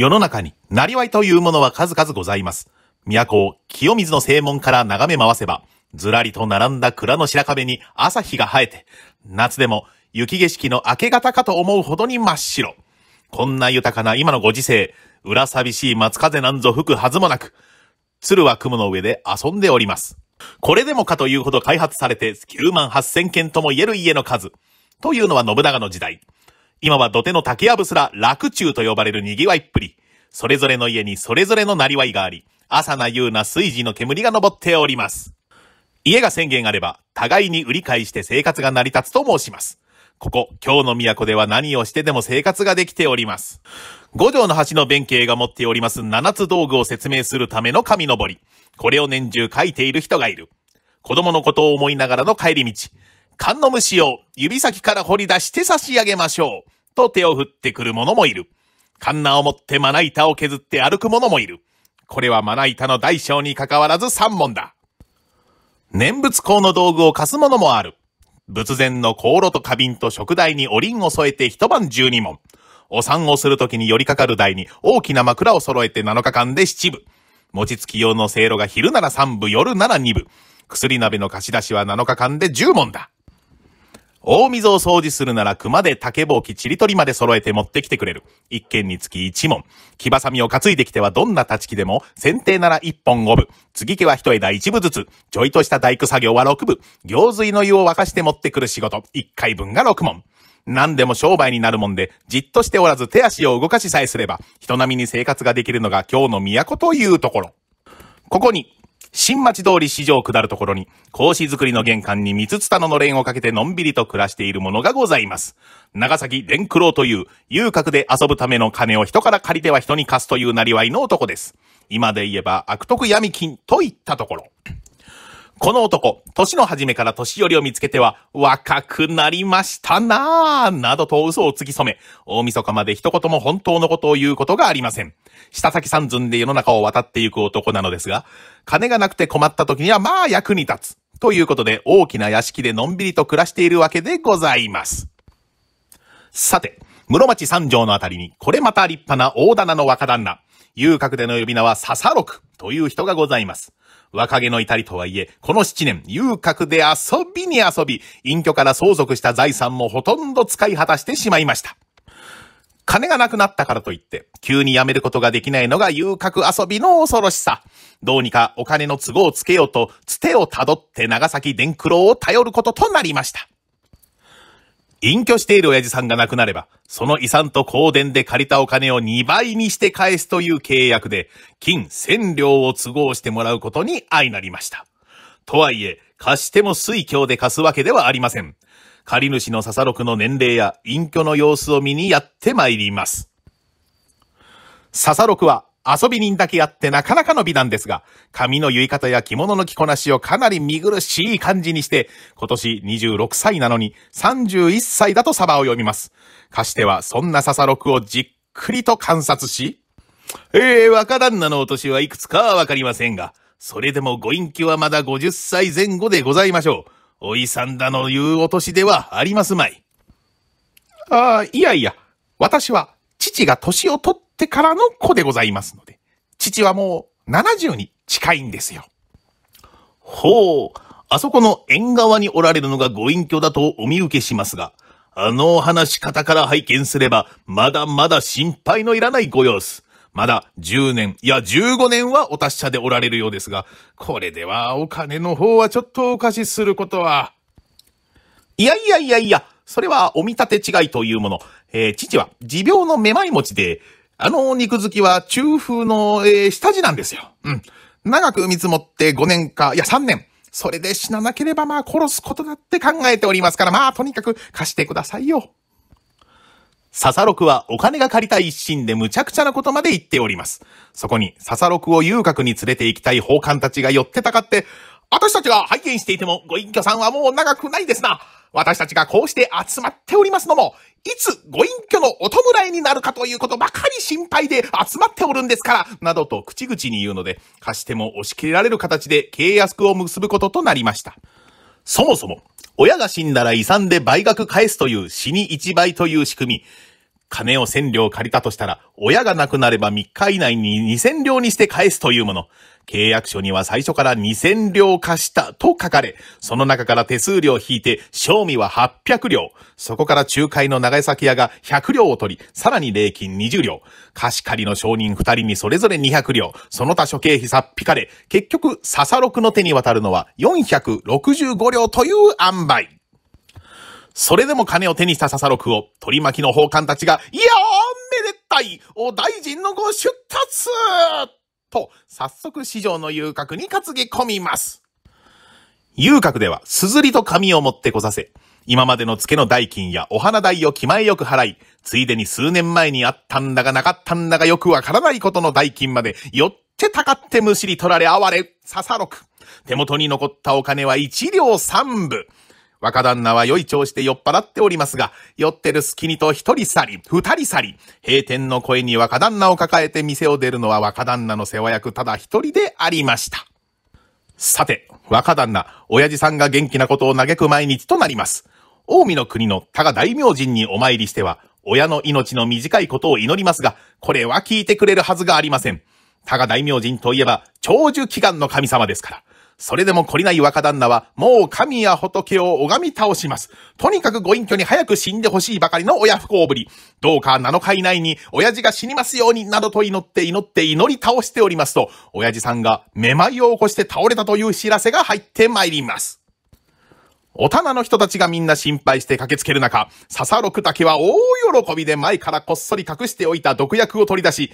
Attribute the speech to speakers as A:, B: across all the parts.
A: 世の中に、なりわいというものは数々ございます。都を清水の正門から眺め回せば、ずらりと並んだ蔵の白壁に朝日が生えて、夏でも雪景色の明け方かと思うほどに真っ白。こんな豊かな今のご時世、裏寂しい松風なんぞ吹くはずもなく、鶴は雲の上で遊んでおります。これでもかというほど開発されて9万8000件とも言える家の数。というのは信長の時代。今は土手の竹やぶすら楽中と呼ばれる賑わいっぷり。それぞれの家にそれぞれのなりわいがあり、朝な夕な水事の煙が昇っております。家が宣言あれば、互いに売り買いして生活が成り立つと申します。ここ、京の都では何をしてでも生活ができております。五条の橋の弁慶が持っております七つ道具を説明するための紙のぼり。これを年中書いている人がいる。子供のことを思いながらの帰り道。缶の虫を指先から掘り出して差し上げましょう。と手を振ってくる者もいる。カンナを持ってまな板を削って歩く者もいる。これはまな板の大小に関わらず三問だ。念仏孔の道具を貸す者もある。仏前の香炉と花瓶と食台にお輪を添えて一晩十二問。お産をするときに寄りかかる台に大きな枕を揃えて7日間で7部。餅つき用のせいろが昼なら3部、夜なら2部。薬鍋の貸し出しは7日間で10問だ。大溝を掃除するなら熊で竹ぼうきちりとりまで揃えて持ってきてくれる。一件につき一問。木ばさみを担いできてはどんな立ち木でも、剪定なら一本五部。継ぎ木は一枝一部ずつ。ちょいとした大工作業は六部。行水の湯を沸かして持ってくる仕事。一回分が六問。何でも商売になるもんで、じっとしておらず手足を動かしさえすれば、人並みに生活ができるのが今日の都というところ。ここに、新町通り市場を下るところに、格子作りの玄関に三つつたののれんをかけてのんびりと暮らしているものがございます。長崎伝九郎という、遊郭で遊ぶための金を人から借りては人に貸すというなりわいの男です。今で言えば悪徳闇金といったところ。この男、年の初めから年寄りを見つけては、若くなりましたなぁ、などと嘘をつき染め、大晦日まで一言も本当のことを言うことがありません。下先三寸で世の中を渡っていく男なのですが、金がなくて困った時にはまあ役に立つ。ということで、大きな屋敷でのんびりと暮らしているわけでございます。さて、室町三条のあたりに、これまた立派な大棚の若旦那、遊郭での呼び名は笹六という人がございます。若気の至りとはいえ、この7年、遊郭で遊びに遊び、隠居から相続した財産もほとんど使い果たしてしまいました。金がなくなったからといって、急に辞めることができないのが遊郭遊びの恐ろしさ。どうにかお金の都合をつけようと、つてをたどって長崎伝九郎を頼ることとなりました。隠居している親父さんが亡くなれば、その遺産と香典で借りたお金を2倍にして返すという契約で、金1000両を都合してもらうことに相なりました。とはいえ、貸しても水教で貸すわけではありません。借り主の笹六の年齢や隠居の様子を見にやって参ります。笹六は遊び人だけあってなかなかの美男ですが、髪の結い方や着物の着こなしをかなり見苦しい感じにして、今年26歳なのに31歳だとサバを読みます。かしてはそんな笹六をじっくりと観察し、ええー、若旦那のお年はいくつかはわかりませんが、それでもご隠居はまだ50歳前後でございましょう。おいさんだの言うお年ではありますまい。ああ、いやいや、私は父が年を取ってってからの子でございますので、父はもう70に近いんですよ。ほう、あそこの縁側におられるのがご隠居だとお見受けしますが、あのお話し方から拝見すれば、まだまだ心配のいらないご様子。まだ10年、いや15年はお達者でおられるようですが、これではお金の方はちょっとお貸しすることは。いやいやいやいや、それはお見立て違いというもの。えー、父は持病のめまい持ちで、あの肉好きは中風の、えー、下地なんですよ。うん。長く見積もって5年か、いや3年。それで死ななければまあ殺すことだって考えておりますから、まあとにかく貸してくださいよ。笹六はお金が借りたい一心で無茶苦茶なことまで言っております。そこに笹六を遊郭に連れて行きたい奉冠たちが寄ってたかって、私たちが拝見していてもご隠居さんはもう長くないですな。私たちがこうして集まっておりますのも、いつご隠居のお弔いになるかということばかり心配で集まっておるんですから、などと口々に言うので、貸しても押し切れられる形で契約を結ぶこととなりました。そもそも、親が死んだら遺産で倍額返すという死に一倍という仕組み、金を千両借りたとしたら、親が亡くなれば3日以内に二千両にして返すというもの。契約書には最初から二千両貸したと書かれ、その中から手数料引いて、賞味は800両。そこから仲介の長崎屋が100両を取り、さらに礼金20両。貸し借りの商人2人にそれぞれ200両。その他諸経費さっぴかれ、結局、笹六の手に渡るのは465両という塩梅。それでも金を手にした笹六を取り巻きの宝冠たちが、いやーめでたいお大臣のご出立と、早速市場の遊郭に担ぎ込みます。遊郭では、すずりと紙を持ってこさせ、今までの付けの代金やお花代を気前よく払い、ついでに数年前にあったんだがなかったんだがよくわからないことの代金まで、よってたかってむしり取られ哀れ、笹六。手元に残ったお金は一両三部。若旦那は良い調子で酔っ払っておりますが、酔ってる隙にと一人去り、二人去り、閉店の声に若旦那を抱えて店を出るのは若旦那の世話役ただ一人でありました。さて、若旦那、親父さんが元気なことを嘆く毎日となります。近江の国の多賀大明神にお参りしては、親の命の短いことを祈りますが、これは聞いてくれるはずがありません。多賀大明神といえば、長寿祈願の神様ですから。それでも懲りない若旦那は、もう神や仏を拝み倒します。とにかくご隠居に早く死んでほしいばかりの親不幸ぶり。どうか7日以内に、親父が死にますようになどと祈って祈って祈り倒しておりますと、親父さんがめまいを起こして倒れたという知らせが入ってまいります。お棚の人たちがみんな心配して駆けつける中、笹六竹は大喜びで前からこっそり隠しておいた毒薬を取り出し、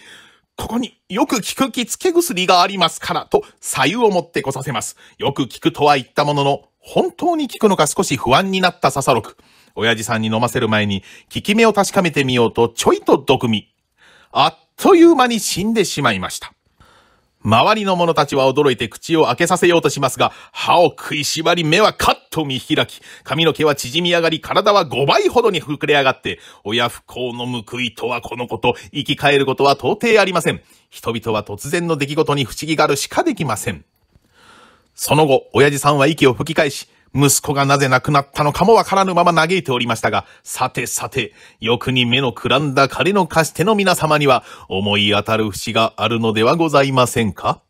A: ここによく効く着付け薬がありますからと、左右を持ってこさせます。よく効くとは言ったものの、本当に効くのか少し不安になった笹六。親父さんに飲ませる前に、効き目を確かめてみようと、ちょいと毒味。あっという間に死んでしまいました。周りの者たちは驚いて口を開けさせようとしますが、歯を食いしばり目はカッと見開き、髪の毛は縮み上がり、体は5倍ほどに膨れ上がって、親不幸の報いとはこのこと、生き返ることは到底ありません。人々は突然の出来事に不思議がるしかできません。その後、親父さんは息を吹き返し、息子がなぜ亡くなったのかもわからぬまま嘆いておりましたが、さてさて、欲に目のくらんだ彼の貸し手の皆様には、思い当たる節があるのではございませんか